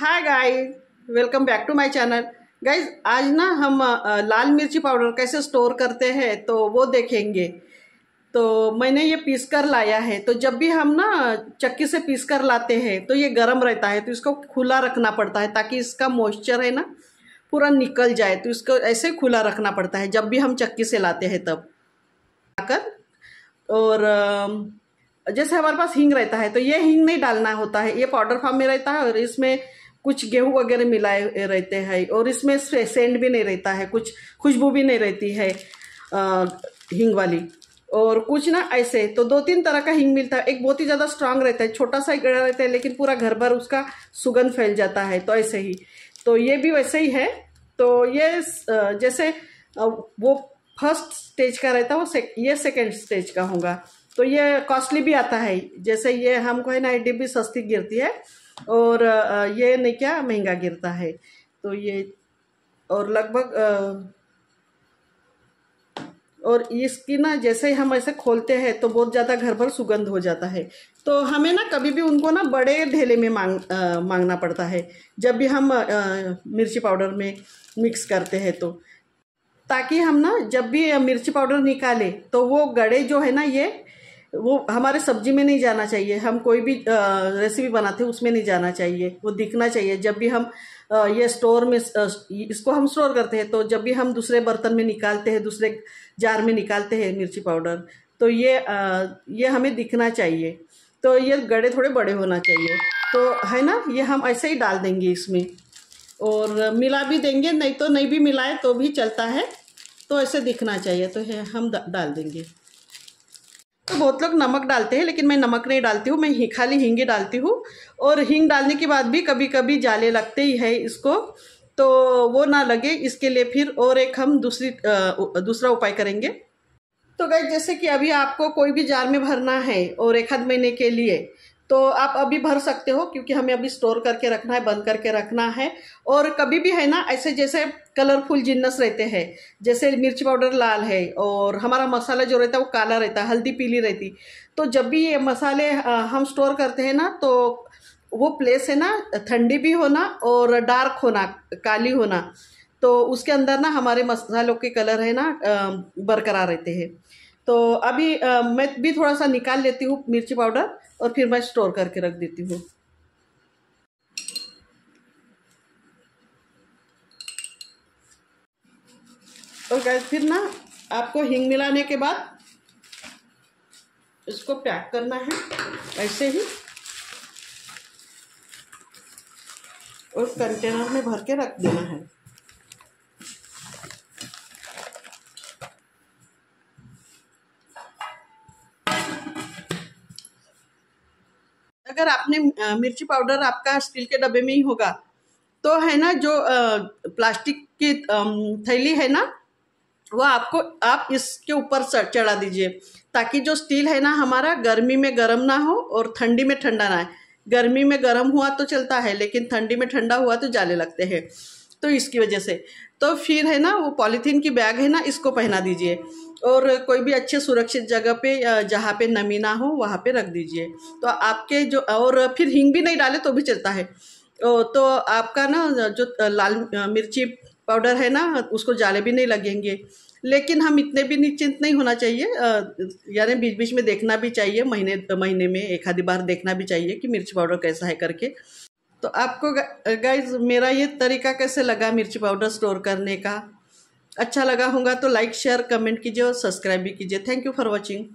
hi guys welcome back to my channel guys आज ना हम लाल मिर्ची पाउडर कैसे स्टोर करते हैं तो वो देखेंगे तो मैंने ये पीस कर लाया है तो जब भी हम ना चक्की से पीस कर लाते हैं तो ये गर्म रहता है तो इसको खुला रखना पड़ता है ताकि इसका मॉइस्चर है ना पूरा निकल जाए तो इसको ऐसे खुला रखना पड़ता है जब भी हम चक्की से लाते हैं तब आकर और जैसे हमारे पास हींग रहता है तो ये हींग नहीं डालना होता है ये पाउडर फॉर्म में रहता है और इसमें कुछ गेहूं वगैरह मिलाए रहते हैं और इसमें सेंड भी नहीं रहता है कुछ खुशबू भी नहीं रहती है हिंग वाली और कुछ ना ऐसे तो दो तीन तरह का हिंग मिलता है एक बहुत ही ज़्यादा स्ट्रांग रहता है छोटा सा ही गड़ा रहता है लेकिन पूरा घर भर उसका सुगंध फैल जाता है तो ऐसे ही तो ये भी वैसे ही है तो ये जैसे वो फर्स्ट स्टेज का रहता है वो से, ये सेकेंड स्टेज का होगा तो ये कॉस्टली भी आता है जैसे ये हमको है ना डिब्बी सस्ती गिरती है और ये नहीं क्या महंगा गिरता है तो ये और लगभग और इसकी ना जैसे ही हम ऐसे खोलते हैं तो बहुत ज़्यादा घर भर सुगंध हो जाता है तो हमें ना कभी भी उनको ना बड़े ढेले में मांग आ, मांगना पड़ता है जब भी हम आ, मिर्ची पाउडर में मिक्स करते हैं तो ताकि हम ना जब भी मिर्ची पाउडर निकाले तो वो गड़े जो है ना ये वो हमारे सब्जी में नहीं जाना चाहिए हम कोई भी रेसिपी बनाते हैं उसमें नहीं जाना चाहिए वो दिखना चाहिए जब भी हम ये स्टोर में इसको हम स्टोर करते हैं तो जब भी हम दूसरे बर्तन में निकालते हैं दूसरे जार में निकालते हैं मिर्ची पाउडर तो ये ये हमें दिखना चाहिए तो ये गड़े थोड़े बड़े होना चाहिए तो है ना ये हम ऐसे ही डाल देंगे इसमें और मिला भी देंगे नहीं तो नहीं भी मिलाए तो भी चलता है तो ऐसे दिखना चाहिए तो हम डाल देंगे तो बहुत लोग नमक डालते हैं लेकिन मैं नमक नहीं डालती हूँ मैं ही खाली हींगे डालती हूँ और हींग डालने के बाद भी कभी कभी जाले लगते ही है इसको तो वो ना लगे इसके लिए फिर और एक हम दूसरी दूसरा उपाय करेंगे तो गई जैसे कि अभी आपको कोई भी जार में भरना है और एक हद महीने के लिए तो आप अभी भर सकते हो क्योंकि हमें अभी स्टोर करके रखना है बंद करके रखना है और कभी भी है ना ऐसे जैसे कलरफुल जिन्नस रहते हैं जैसे मिर्च पाउडर लाल है और हमारा मसाला जो रहता है वो काला रहता है हल्दी पीली रहती तो जब भी ये मसाले हम स्टोर करते हैं ना तो वो प्लेस है ना ठंडी भी होना और डार्क होना काली होना तो उसके अंदर ना हमारे मसालों के कलर है ना बरकरार रहते हैं तो अभी आ, मैं भी थोड़ा सा निकाल लेती हूँ मिर्ची पाउडर और फिर मैं स्टोर करके रख देती हूँ और तो गैस फिर ना आपको हिंग मिलाने के बाद इसको पैक करना है ऐसे ही और कंटेनर में भर के रख देना है अगर आपने मिर्ची पाउडर आपका स्टील के डब्बे में ही होगा तो है ना जो प्लास्टिक की थैली है ना वो आपको आप इसके ऊपर चढ़ा दीजिए ताकि जो स्टील है ना हमारा गर्मी में गर्म ना हो और ठंडी में ठंडा ना है गर्मी में गर्म हुआ तो चलता है लेकिन ठंडी में ठंडा हुआ तो जाले लगते हैं तो इसकी वजह से तो फिर है ना वो पॉलीथीन की बैग है ना इसको पहना दीजिए और कोई भी अच्छे सुरक्षित जगह पे जहाँ पे नमी ना हो वहाँ पे रख दीजिए तो आपके जो और फिर हींग भी नहीं डाले तो भी चलता है तो आपका ना जो लाल मिर्ची पाउडर है ना उसको जाले भी नहीं लगेंगे लेकिन हम इतने भी निश्चिंत नहीं होना चाहिए यानी बीच बीच में देखना भी चाहिए महीने महीने में एक आधी बार देखना भी चाहिए कि मिर्च पाउडर कैसा है करके तो आपको गाइज मेरा ये तरीका कैसे लगा मिर्ची पाउडर स्टोर करने का अच्छा लगा होगा तो लाइक शेयर कमेंट कीजिए और सब्सक्राइब भी कीजिए थैंक यू फॉर वॉचिंग